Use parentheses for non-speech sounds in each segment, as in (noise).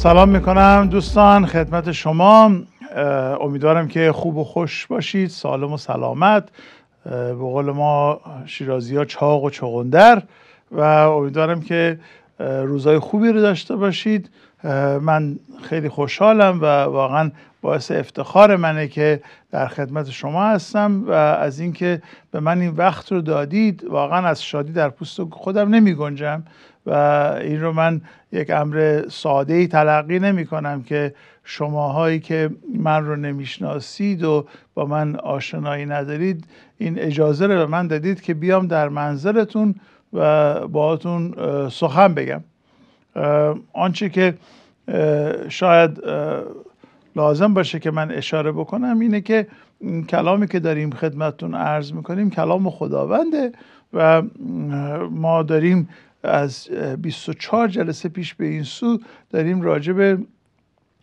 سلام میکنم دوستان خدمت شما امیدوارم که خوب و خوش باشید سالم و سلامت به قول ما شیرازی ها چاق و چغندر و امیدوارم که روزای خوبی رو داشته باشید من خیلی خوشحالم و واقعا باعث افتخار منه که در خدمت شما هستم و از اینکه به من این وقت رو دادید واقعا از شادی در پوست خودم نمی گنجم و این رو من یک امر ساده ای تلقی نمی کنم که شماهایی که من رو نمیشناسید و با من آشنایی ندارید این اجازه رو به من دادید که بیام در منظرتون و باهاتون سخن بگم آنچه که شاید لازم باشه که من اشاره بکنم اینه که کلامی که داریم خدمتتون عرض میکنیم کلام خداونده و ما داریم از 24 جلسه پیش به این سو داریم راجع به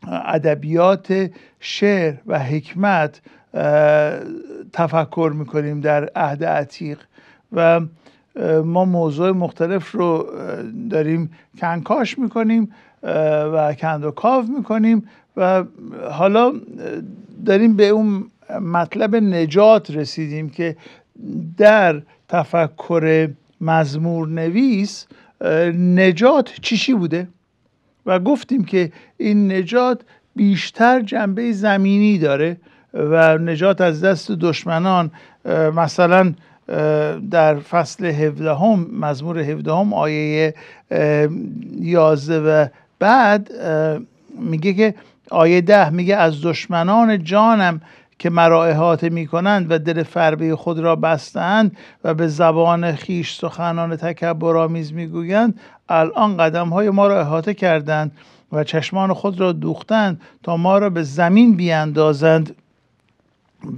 ادبیات شعر و حکمت تفکر میکنیم در عهد عتیق و ما موضوع مختلف رو داریم کنکاش میکنیم و کند و کاو میکنیم و حالا داریم به اون مطلب نجات رسیدیم که در تفکر مزمور نویس نجات چیشی بوده و گفتیم که این نجات بیشتر جنبه زمینی داره و نجات از دست دشمنان مثلا در فصل 17 هم مزمور 17 هم آیه 11 و بعد میگه که آیه ده میگه از دشمنان جانم که مرا احاطه می کنند و دل فربه خود را بستند و به زبان خیش سخنان تکبرآمیز میگویند الان قدم های ما را احاطه کردند و چشمان خود را دوختند تا ما را به زمین بیاندازند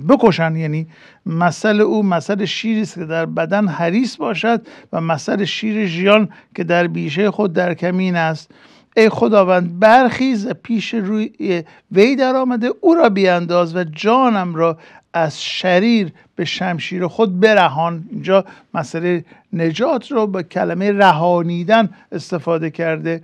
بکشن یعنی مثل او مثل شیری است که در بدن حریص باشد و مثل شیر ژیان که در بیشه خود در کمین است ای خداوند برخیز پیش روی وی در آمده او را بیانداز و جانم را از شریر به شمشیر خود برهان اینجا مسئله نجات رو با کلمه رهانیدن استفاده کرده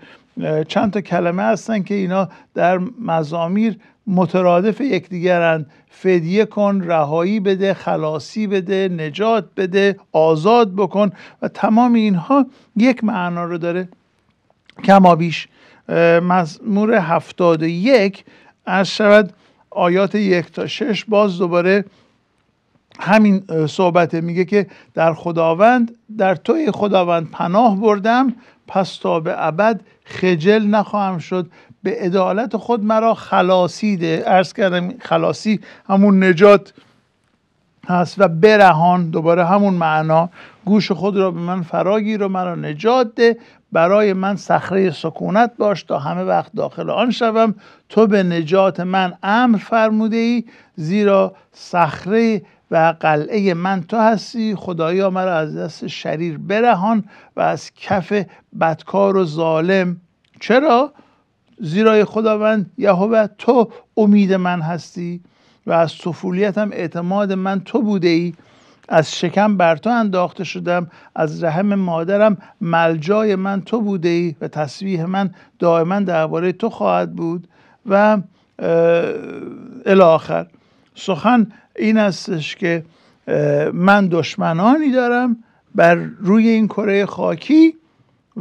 چند تا کلمه هستن که اینا در مزامیر مترادف یکدیگرند فدیه کن رهایی بده خلاصی بده نجات بده آزاد بکن و تمام اینها یک معنا رو داره کمابیش مزمور هفتاد و یک از شود آیات یک تا شش باز دوباره همین صحبت میگه که در خداوند در توی خداوند پناه بردم پس تا به ابد خجل نخواهم شد به عدالت خود مرا خلاصی ده ارز کردم خلاصی همون نجات هست و برهان دوباره همون معنا گوش خود را به من فراگیر و مرا نجات ده برای من صخره سکونت باش تا همه وقت داخل آن شوم تو به نجات من امر فرموده ای زیرا صخره و قلعه من تو هستی خدایا مرا از دست شریر برهان و از کف بدکار و ظالم چرا زیرا خداوند یهوه تو امید من هستی و از طفولیتم اعتماد من تو بوده ای از شکم بر تو انداخته شدم از رحم مادرم ملجای من تو بوده ای و تصویح من دائما درباره تو خواهد بود و الاخر سخن این استش که من دشمنانی دارم بر روی این کره خاکی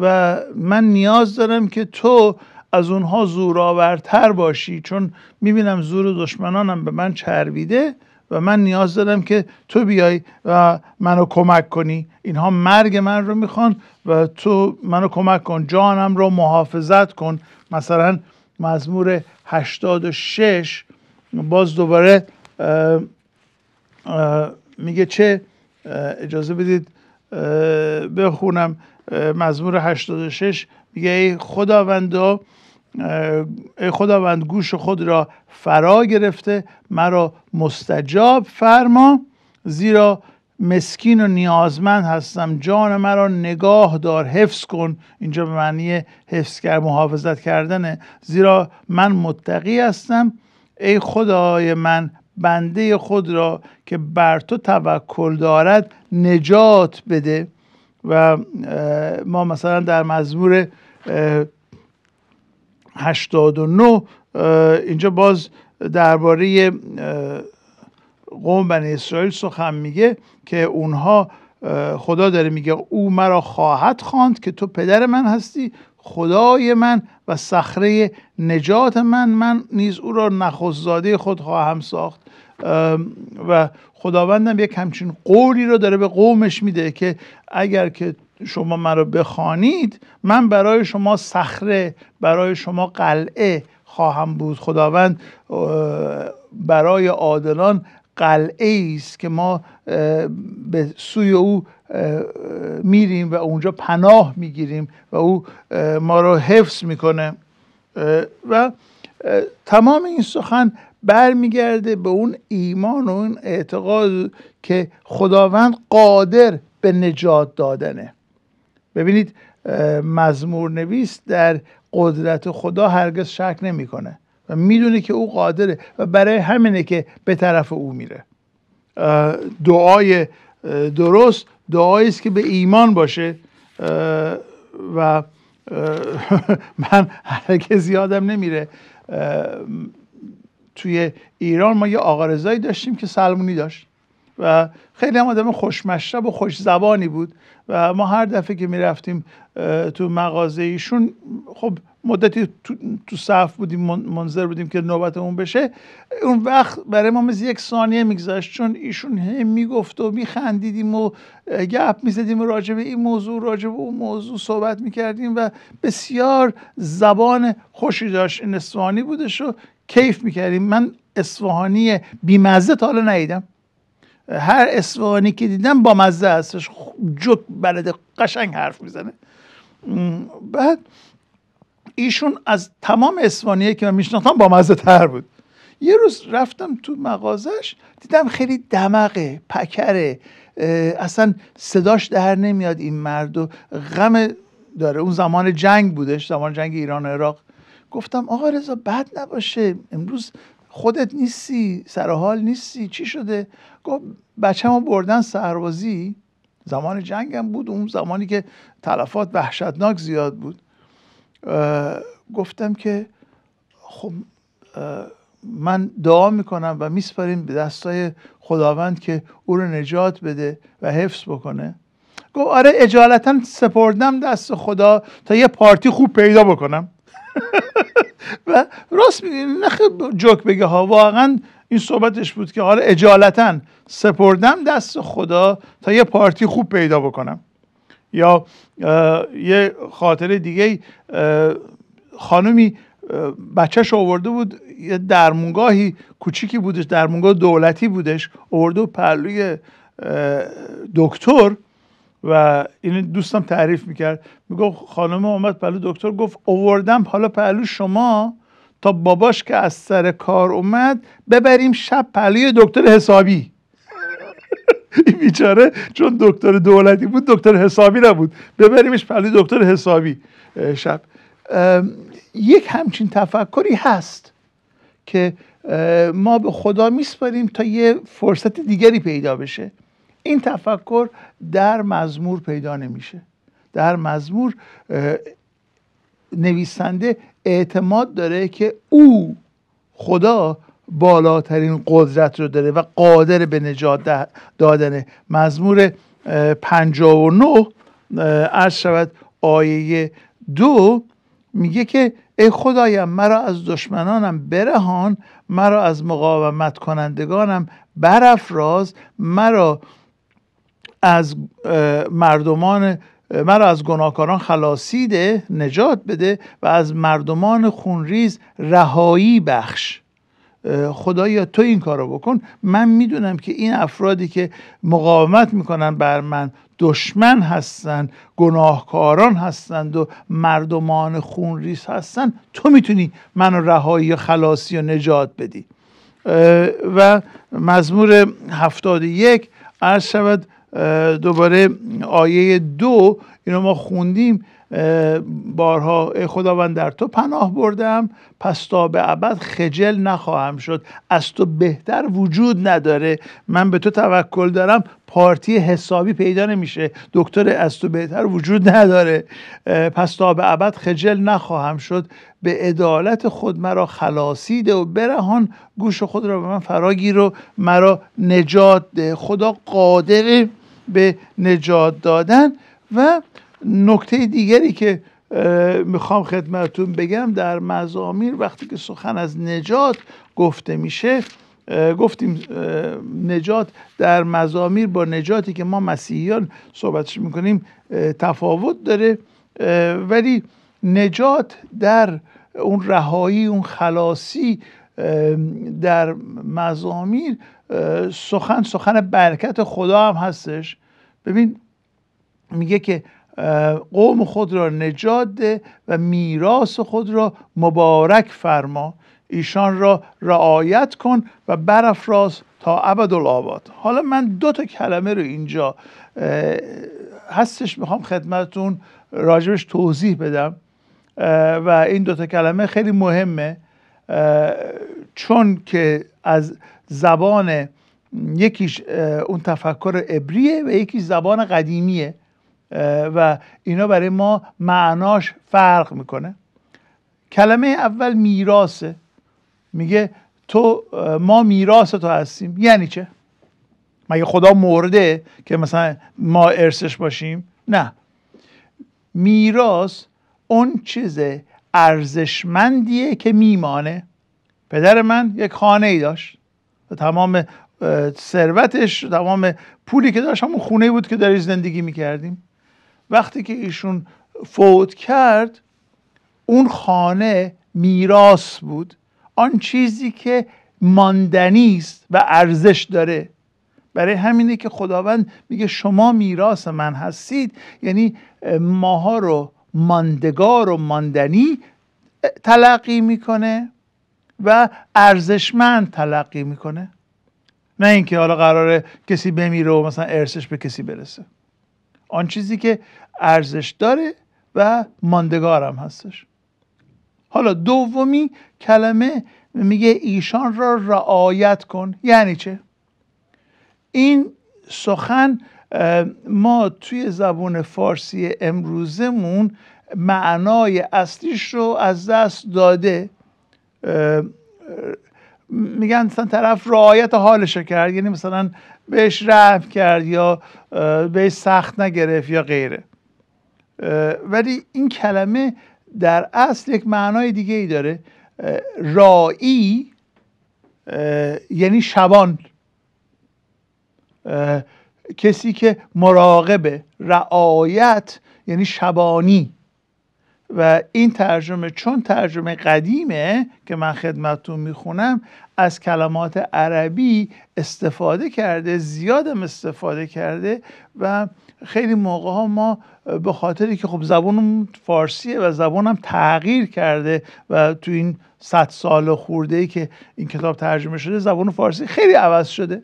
و من نیاز دارم که تو از اونها زورآورتر باشی چون میبینم زور دشمنانم به من چربیده و من نیاز دارم که تو بیای و منو کمک کنی اینها مرگ من رو میخوان و تو منو کمک کن جانم رو محافظت کن مثلا مزمور 86 باز دوباره میگه چه اجازه بدید بخونم مزمور 86 میگه ای خداوند ای خداوند گوش خود را فرا گرفته مرا مستجاب فرما زیرا مسکین و نیازمند هستم جان مرا نگاه دار حفظ کن اینجا به معنی حفظ کرد محافظت کردنه زیرا من متقی هستم ای خدای من بنده خود را که بر تو توکل دارد نجات بده و ما مثلا در مزمور 89 اینجا باز درباره قوم بنی اسرائیل سخن میگه که اونها خدا داره میگه او مرا خواهد خواند که تو پدر من هستی خدای من و صخره نجات من من نیز او را نخستزاده خود خواهم ساخت و خداوندم یک همچین قولی رو داره به قومش میده که اگر که شما مرا بخوانید من برای شما صخره برای شما قلعه خواهم بود خداوند برای عادلان قلعه است که ما به سوی او میریم و اونجا پناه میگیریم و او ما رو حفظ میکنه و تمام این سخن برمیگرده به اون ایمان و اون اعتقاد که خداوند قادر به نجات دادنه ببینید مزمور نویس در قدرت خدا هرگز شک نمیکنه و میدونه که او قادره و برای همینه که به طرف او میره دعای درست دعایی است که به ایمان باشه و (laughs) من هرگز یادم نمیره توی ایران ما یه آقا داشتیم که سلمونی داشت و خیلی هم آدم خوشمشرب و خوش زبانی بود و ما هر دفعه که میرفتیم تو مغازه ایشون خب مدتی تو, صف بودیم منظر بودیم که نوبتمون بشه اون وقت برای ما مثل یک ثانیه میگذشت چون ایشون هم میگفت و میخندیدیم و گپ میزدیم و راجع به این موضوع راجع به اون موضوع صحبت میکردیم و بسیار زبان خوشی داشت این اسفحانی بودش و کیف میکردیم من اصفهانی بیمزه تا حالا ندیدم هر اسوانی که دیدم با مزه هستش جد بلده قشنگ حرف میزنه بعد ایشون از تمام اسوانیه که من میشناختم با مزه تر بود یه روز رفتم تو مغازش دیدم خیلی دمقه پکره اصلا صداش در نمیاد این مرد و غم داره اون زمان جنگ بودش زمان جنگ ایران و عراق گفتم آقا رضا بد نباشه امروز خودت نیستی سر حال نیستی چی شده گفت بچه‌مو بردن سربازی زمان جنگم بود اون زمانی که تلفات وحشتناک زیاد بود گفتم که خب من دعا میکنم و میسپاریم به دستای خداوند که او رو نجات بده و حفظ بکنه گفت آره اجالتا سپردم دست خدا تا یه پارتی خوب پیدا بکنم (laughs) و راست میگه نخ جوک بگه ها واقعا این صحبتش بود که حالا اجالتا سپردم دست خدا تا یه پارتی خوب پیدا بکنم یا یه خاطره دیگه خانومی بچهش آورده بود یه درمونگاهی کوچیکی بودش درمونگاه دولتی بودش آورده و پرلوی دکتر و این دوستم تعریف میکرد میگفت خانم اومد پلو دکتر گفت اووردم حالا پلو شما تا باباش که از سر کار اومد ببریم شب پلوی دکتر حسابی (laughs) این بیچاره چون دکتر دولتی بود دکتر حسابی نبود ببریمش پلوی دکتر حسابی شب یک همچین تفکری هست که ما به خدا میسپاریم تا یه فرصت دیگری پیدا بشه این تفکر در مزمور پیدا نمیشه در مزمور نویسنده اعتماد داره که او خدا بالاترین قدرت رو داره و قادر به نجات دادنه مزمور 59 عرض شود آیه دو میگه که ای خدایم مرا از دشمنانم برهان مرا از مقاومت کنندگانم برافراز مرا از مردمان مرا از گناهکاران خلاصی نجات بده و از مردمان خونریز رهایی بخش خدایا تو این کار رو بکن من میدونم که این افرادی که مقاومت میکنن بر من دشمن هستند گناهکاران هستند و مردمان خونریز هستن تو میتونی منو رهایی و خلاصی و نجات بدی و مزمور هفتاد یک عرض شود دوباره آیه دو اینو ما خوندیم بارها خداوند در تو پناه بردم پس تا به ابد خجل نخواهم شد از تو بهتر وجود نداره من به تو توکل دارم پارتی حسابی پیدا نمیشه دکتر از تو بهتر وجود نداره پس تا به ابد خجل نخواهم شد به عدالت خود مرا خلاصی ده و برهان گوش خود را به من فراگیر و مرا نجات ده خدا قادره به نجات دادن و نکته دیگری که میخوام خدمتون بگم در مزامیر وقتی که سخن از نجات گفته میشه گفتیم نجات در مزامیر با نجاتی که ما مسیحیان صحبتش میکنیم تفاوت داره ولی نجات در اون رهایی اون خلاصی در مزامیر سخن سخن برکت خدا هم هستش ببین میگه که قوم خود را نجات ده و میراث خود را مبارک فرما ایشان را رعایت کن و برافراز تا ابدالآباد حالا من دو تا کلمه رو اینجا هستش میخوام خدمتتون راجبش توضیح بدم و این دو تا کلمه خیلی مهمه چون که از زبان یکیش اون تفکر عبریه و یکی زبان قدیمیه و اینا برای ما معناش فرق میکنه کلمه اول میراثه میگه تو ما میراث تو هستیم یعنی چه مگه خدا مرده که مثلا ما ارسش باشیم نه میراث اون چیز ارزشمندیه که میمانه پدر من یک خانه ای داشت تمام ثروتش تمام پولی که داشت همون خونه بود که درش زندگی میکردیم وقتی که ایشون فوت کرد اون خانه میراث بود آن چیزی که ماندنی است و ارزش داره برای همینه که خداوند میگه شما میراس من هستید یعنی ماها رو ماندگار و ماندنی تلقی میکنه و ارزشمند تلقی میکنه نه اینکه حالا قراره کسی بمیره و مثلا ارثش به کسی برسه آن چیزی که ارزش داره و ماندگارم هستش حالا دومی کلمه میگه ایشان را رعایت کن یعنی چه این سخن ما توی زبون فارسی امروزمون معنای اصلیش رو از دست داده میگن مثلا طرف رعایت حالش کرد یعنی مثلا بهش رحم کرد یا بهش سخت نگرفت یا غیره ولی این کلمه در اصل یک معنای دیگه ای داره رایی یعنی شبان کسی که مراقبه رعایت یعنی شبانی و این ترجمه چون ترجمه قدیمه که من خدمتتون میخونم از کلمات عربی استفاده کرده زیادم استفاده کرده و خیلی موقع ها ما به خاطری که خب زبانم فارسیه و زبانم تغییر کرده و تو این صد سال خورده ای که این کتاب ترجمه شده زبان فارسی خیلی عوض شده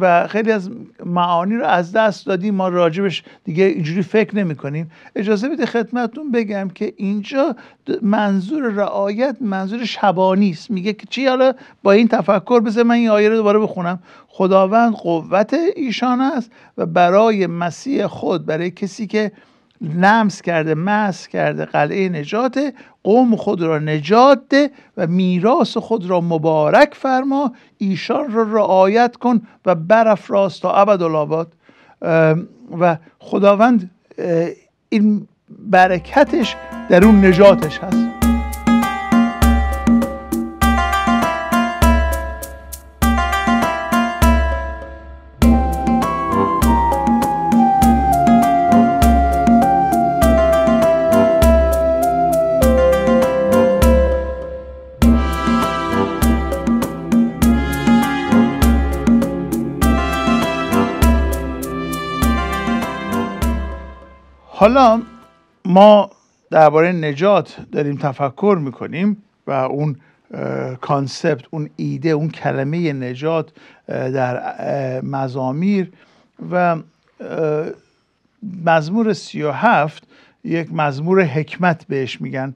و خیلی از معانی رو از دست دادیم ما راجبش دیگه اینجوری فکر نمی کنیم اجازه بده خدمتون بگم که اینجا منظور رعایت منظور شبانی است میگه که چی حالا با این تفکر بذار من این آیه رو دوباره بخونم خداوند قوت ایشان است و برای مسیح خود برای کسی که لمس کرده مس کرده قلعه نجات قوم خود را نجات ده و میراث خود را مبارک فرما ایشان را رعایت کن و راست تا ابدالآباد و خداوند این برکتش در اون نجاتش هست حالا ما درباره نجات داریم تفکر میکنیم و اون کانسپت اون ایده اون کلمه نجات در مزامیر و مزمور سی و هفت یک مزمور حکمت بهش میگن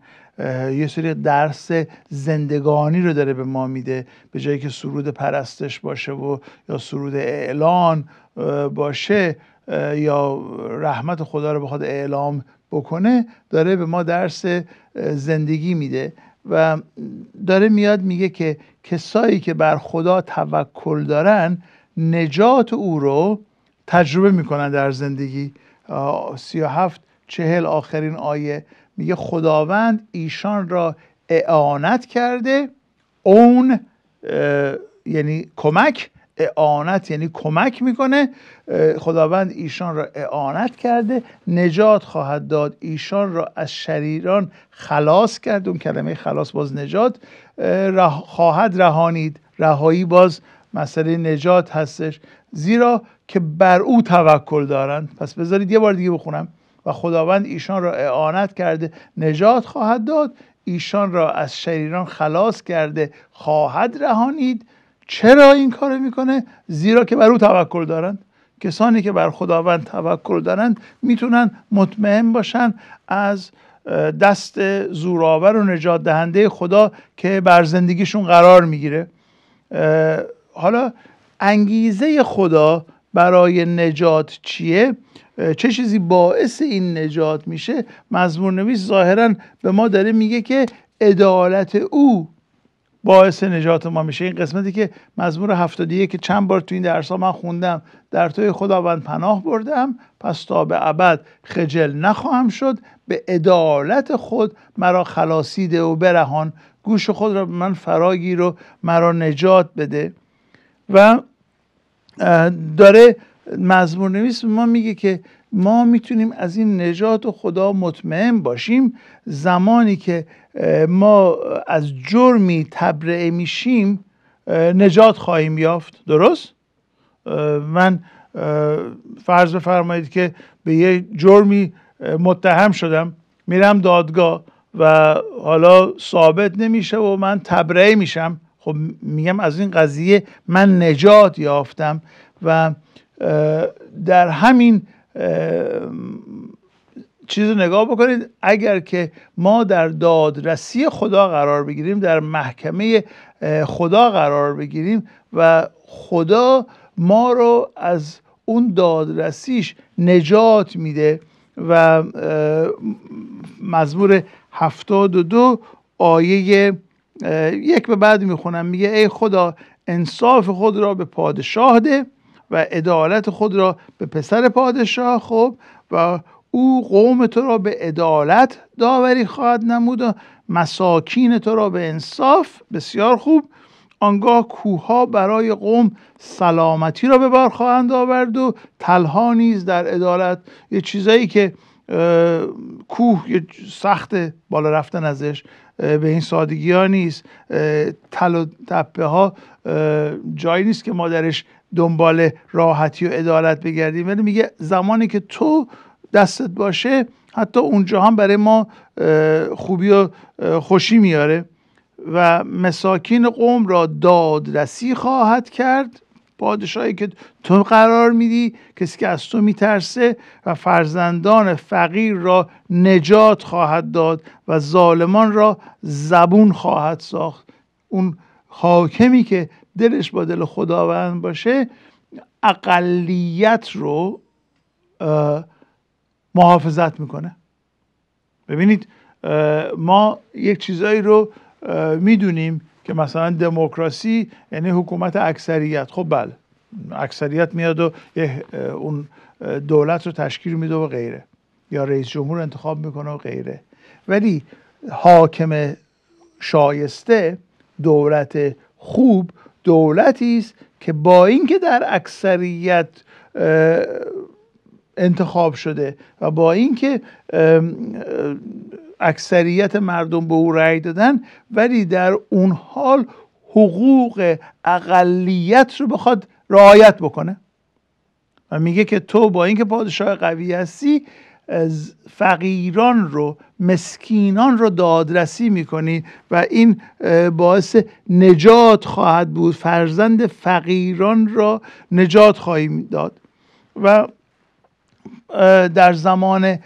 یه سری درس زندگانی رو داره به ما میده به جایی که سرود پرستش باشه و یا سرود اعلان باشه یا رحمت خدا رو بخواد اعلام بکنه داره به ما درس زندگی میده و داره میاد میگه که کسایی که بر خدا توکل دارن نجات او رو تجربه میکنن در زندگی سی و هفت چهل آخرین آیه میگه خداوند ایشان را اعانت کرده اون یعنی کمک اعانت یعنی کمک میکنه خداوند ایشان را اعانت کرده نجات خواهد داد ایشان را از شریران خلاص کرد اون کلمه خلاص باز نجات رح خواهد رهانید رهایی باز مسئله نجات هستش زیرا که بر او توکل دارند پس بذارید یه بار دیگه بخونم و خداوند ایشان را اعانت کرده نجات خواهد داد ایشان را از شریران خلاص کرده خواهد رهانید چرا این کار میکنه زیرا که بر او توکل دارند کسانی که بر خداوند توکل دارند میتونن مطمئن باشن از دست زورآور و نجات دهنده خدا که بر زندگیشون قرار میگیره حالا انگیزه خدا برای نجات چیه چه چیزی باعث این نجات میشه مزمور نویس ظاهرا به ما داره میگه که عدالت او باعث نجات ما میشه این قسمتی که مزمور 71 که چند بار تو این درس ها من خوندم در توی خداوند پناه بردم پس تا به ابد خجل نخواهم شد به عدالت خود مرا خلاصیده و برهان گوش خود را به من فراگیر رو مرا نجات بده و داره مزمور نویس ما میگه که ما میتونیم از این نجات و خدا مطمئن باشیم زمانی که ما از جرمی تبرئه میشیم نجات خواهیم یافت درست من فرض بفرمایید که به یه جرمی متهم شدم میرم دادگاه و حالا ثابت نمیشه و من تبرئه میشم خب میگم از این قضیه من نجات یافتم و در همین چیز رو نگاه بکنید اگر که ما در دادرسی خدا قرار بگیریم در محکمه خدا قرار بگیریم و خدا ما رو از اون دادرسیش نجات میده و مزمور هفتاد و دو آیه یک به بعد میخونم میگه ای خدا انصاف خود را به پادشاه ده و عدالت خود را به پسر پادشاه خب و او قوم تو را به عدالت داوری خواهد نمود و مساکین تو را به انصاف بسیار خوب آنگاه کوها برای قوم سلامتی را به بار خواهند آورد و تلها نیز در عدالت یه چیزایی که کوه یه سخت بالا رفتن ازش به این سادگی ها نیست تل و تپه ها جایی نیست که ما درش دنبال راحتی و عدالت بگردیم ولی میگه زمانی که تو دستت باشه حتی اونجا هم برای ما خوبی و خوشی میاره و مساکین قوم را دادرسی خواهد کرد پادشاهی که تو قرار میدی کسی که از تو میترسه و فرزندان فقیر را نجات خواهد داد و ظالمان را زبون خواهد ساخت اون حاکمی که دلش با دل خداوند باشه اقلیت رو محافظت میکنه ببینید ما یک چیزایی رو میدونیم که مثلا دموکراسی یعنی حکومت اکثریت خب بله اکثریت میاد و اون دولت رو تشکیل میده و غیره یا رئیس جمهور انتخاب میکنه و غیره ولی حاکم شایسته دولت خوب دولتی است که با اینکه در اکثریت انتخاب شده و با اینکه اکثریت مردم به او رأی دادن ولی در اون حال حقوق اقلیت رو بخواد رعایت بکنه و میگه که تو با اینکه پادشاه قوی هستی فقیران رو مسکینان رو دادرسی میکنی و این باعث نجات خواهد بود فرزند فقیران را نجات خواهی داد و در زمان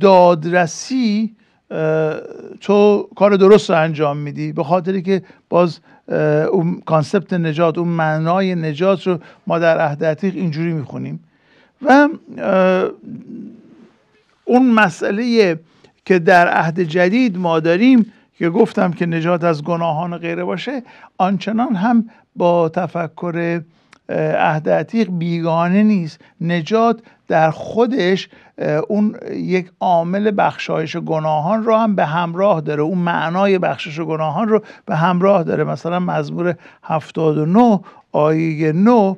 دادرسی تو کار درست رو انجام میدی به خاطری که باز اون کانسپت نجات اون معنای نجات رو ما در عهد عتیق اینجوری میخونیم و اون مسئله که در عهد جدید ما داریم که گفتم که نجات از گناهان غیره باشه آنچنان هم با تفکر عهد عتیق بیگانه نیست نجات در خودش اون یک عامل بخشایش گناهان رو هم به همراه داره اون معنای بخشش گناهان رو به همراه داره مثلا مزمور 79 آیه 9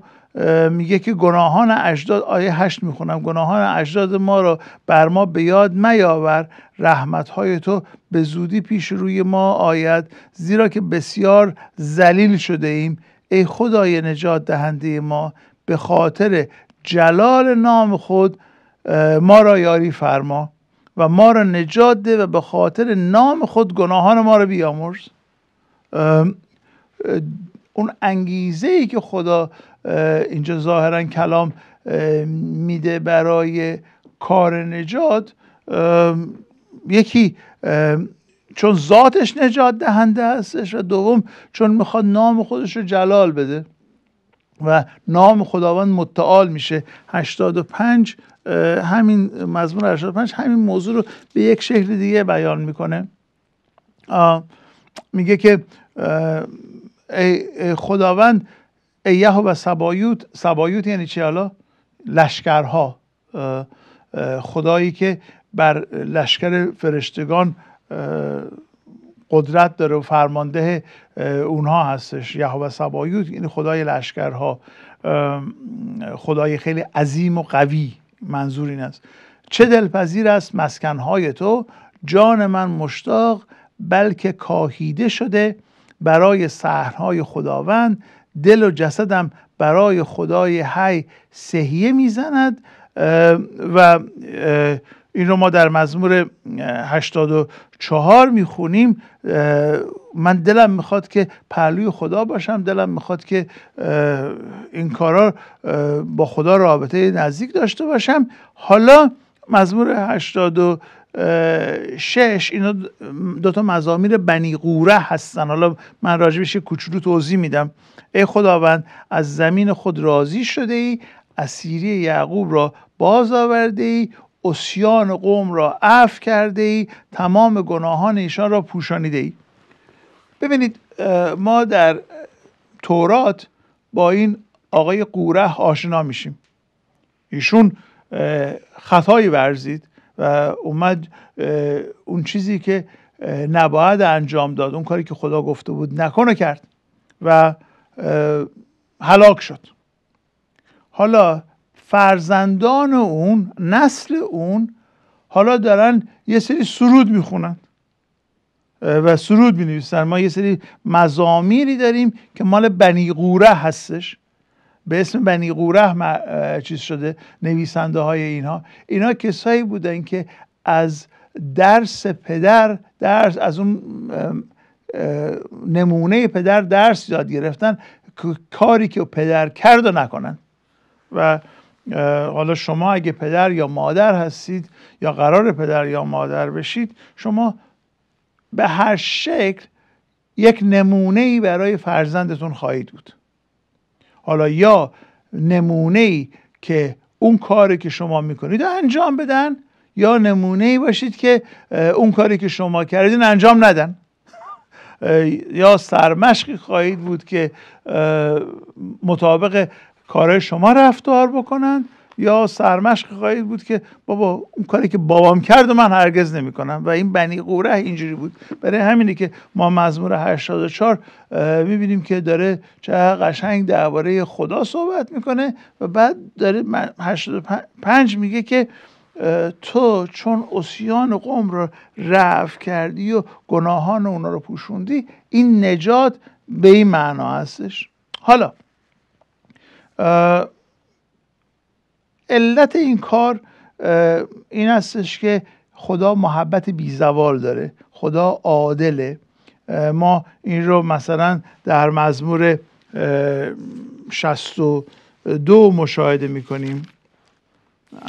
میگه که گناهان اجداد آیه هشت میخونم گناهان اجداد ما را بر ما به یاد میاور رحمت های تو به زودی پیش روی ما آید زیرا که بسیار ذلیل شده ایم ای خدای نجات دهنده ما به خاطر جلال نام خود ما را یاری فرما و ما را نجات ده و به خاطر نام خود گناهان ما را بیامرز اون انگیزه ای که خدا اینجا ظاهرا کلام میده برای کار نجات یکی چون ذاتش نجات دهنده هستش و دوم چون میخواد نام خودش رو جلال بده و نام خداوند متعال میشه 85 همین مضمون 85 همین موضوع رو به یک شکل دیگه بیان میکنه میگه که ای خداوند ایه و سبایوت سبایوت یعنی چی حالا لشکرها خدایی که بر لشکر فرشتگان قدرت داره و فرمانده اونها هستش یهوه سبایوت این یعنی خدای لشکرها خدای خیلی عظیم و قوی منظور این است چه دلپذیر است مسکنهای تو جان من مشتاق بلکه کاهیده شده برای سهرهای خداوند دل و جسدم برای خدای حی سهیه میزند و این رو ما در مزمور 84 میخونیم من دلم میخواد که پهلوی خدا باشم دلم میخواد که این کارا با خدا رابطه نزدیک داشته باشم حالا مزمور 84 شش اینا تا مزامیر بنی قوره هستن حالا من راجبش کوچولو توضیح میدم ای خداوند از زمین خود راضی شده ای اسیری یعقوب را باز آورده ای اسیان قوم را عفو کرده ای تمام گناهان ایشان را پوشانیده ای ببینید ما در تورات با این آقای قوره آشنا میشیم ایشون خطایی ورزید و اومد اون چیزی که نباید انجام داد اون کاری که خدا گفته بود نکنه کرد و هلاک شد حالا فرزندان اون نسل اون حالا دارن یه سری سرود میخونن و سرود می نویسن ما یه سری مزامیری داریم که مال بنی قوره هستش به اسم بنی قوره چیز شده نویسنده های اینها اینها کسایی بودن که از درس پدر درس از اون نمونه پدر درس یاد گرفتن کاری که پدر کرد و نکنن و حالا شما اگه پدر یا مادر هستید یا قرار پدر یا مادر بشید شما به هر شکل یک نمونه ای برای فرزندتون خواهید بود حالا یا نمونه ای که اون کاری که شما میکنید انجام بدن یا نمونه ای باشید که اون کاری که شما کردین انجام ندن (laughs) یا سرمشقی خواهید بود که مطابق کارهای شما رفتار بکنند یا سرمشق خواهید بود که بابا اون کاری که بابام کرد و من هرگز نمیکنم و این بنی قوره اینجوری بود برای همینه که ما مزمور 84 میبینیم که داره چه قشنگ درباره خدا صحبت میکنه و بعد داره 85 میگه که تو چون اسیان قوم رو رفت کردی و گناهان اونا رو پوشوندی این نجات به این معنا هستش حالا علت این کار این هستش که خدا محبت بیزوال داره خدا عادله ما این رو مثلا در مزمور 62 مشاهده میکنیم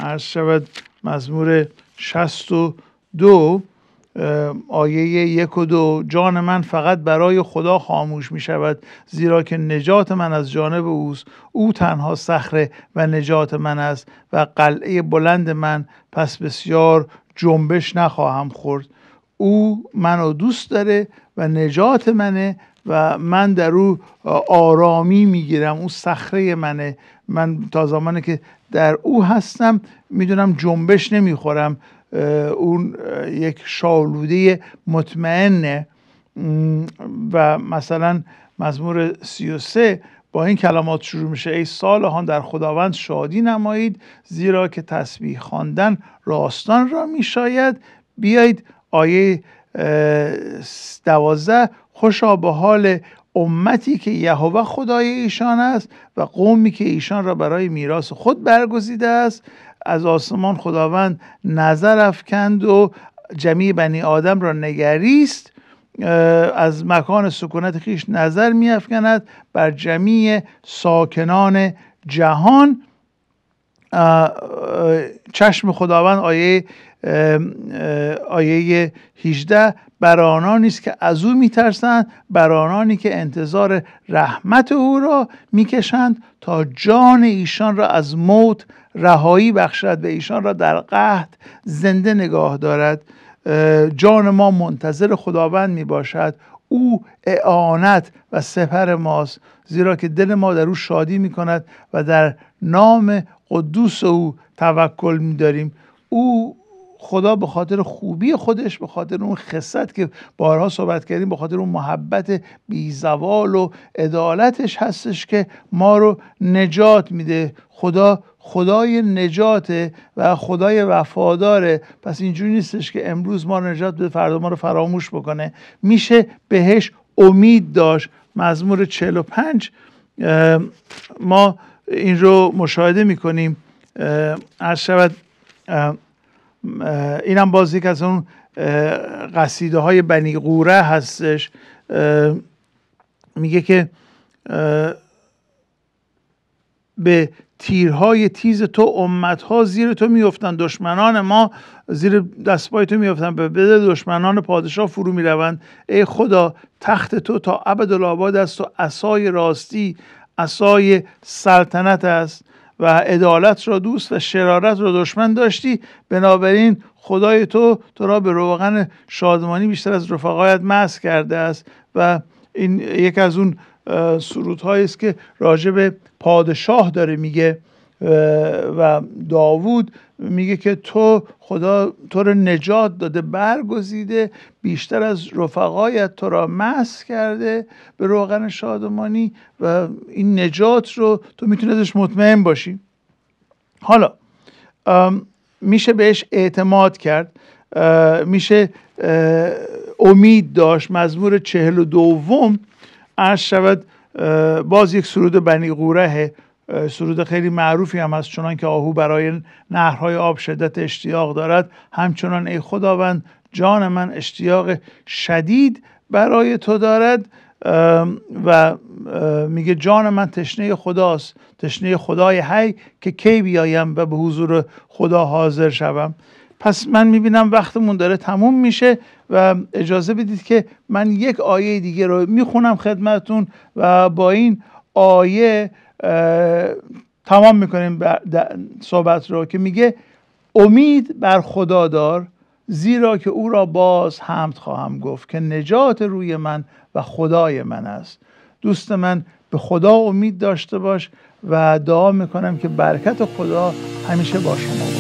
عرض شود مزمور 62 آیه یک و دو جان من فقط برای خدا خاموش می شود زیرا که نجات من از جانب اوست او تنها صخره و نجات من است و قلعه بلند من پس بسیار جنبش نخواهم خورد او منو دوست داره و نجات منه و من در او آرامی میگیرم او صخره منه من تا زمانی که در او هستم میدونم جنبش نمیخورم اون یک شالوده مطمئنه و مثلا مزمور 33 با این کلمات شروع میشه ای سالهان در خداوند شادی نمایید زیرا که تسبیح خواندن راستان را میشاید بیایید آیه دوازده خوشا به حال امتی که یهوه خدای ایشان است و قومی که ایشان را برای میراث خود برگزیده است از آسمان خداوند نظر افکند و جمعی بنی آدم را نگریست از مکان سکونت خیش نظر میافکند بر جمعی ساکنان جهان چشم خداوند آیه آیه 18 بر آنانی است که از او میترسند بر آنانی که انتظار رحمت او را میکشند تا جان ایشان را از موت رهایی بخشد و ایشان را در قهد زنده نگاه دارد جان ما منتظر خداوند می باشد او اعانت و سپر ماست زیرا که دل ما در او شادی می کند و در نام قدوس او توکل می داریم او خدا به خاطر خوبی خودش به خاطر اون خصت که بارها صحبت کردیم به خاطر اون محبت بیزوال و عدالتش هستش که ما رو نجات میده خدا خدای نجاته و خدای وفاداره پس اینجوری نیستش که امروز ما رو نجات بده فردا ما رو فراموش بکنه میشه بهش امید داشت مزمور 45 ما این رو مشاهده میکنیم از شود اینم باز که از اون قصیده های بنی قوره هستش میگه که به تیرهای تیز تو امتها زیر تو میفتن دشمنان ما زیر دستپای تو میفتن به بده دشمنان پادشاه فرو میروند ای خدا تخت تو تا ابد است و اسای راستی اسای سلطنت است و عدالت را دوست و شرارت را دشمن داشتی بنابراین خدای تو تو را به روغن شادمانی بیشتر از رفقایت مس کرده است و این یک از اون سرودهایی است که راجع به پادشاه داره میگه و داوود میگه که تو خدا تو رو نجات داده برگزیده بیشتر از رفقایت تو را مس کرده به روغن شادمانی و این نجات رو تو میتونی ازش مطمئن باشی حالا میشه بهش اعتماد کرد میشه امید داشت مزمور چهل و دوم عرض شود باز یک سرود بنی قورهه سرود خیلی معروفی هم هست چنان که آهو برای نهرهای آب شدت اشتیاق دارد همچنان ای خداوند جان من اشتیاق شدید برای تو دارد و میگه جان من تشنه خداست تشنه خدای هی که کی بیایم و به حضور خدا حاضر شوم پس من میبینم وقتمون داره تموم میشه و اجازه بدید که من یک آیه دیگه رو میخونم خدمتون و با این آیه تمام میکنیم صحبت رو که میگه امید بر خدا دار زیرا که او را باز حمد خواهم گفت که نجات روی من و خدای من است دوست من به خدا امید داشته باش و دعا میکنم که برکت خدا همیشه باشه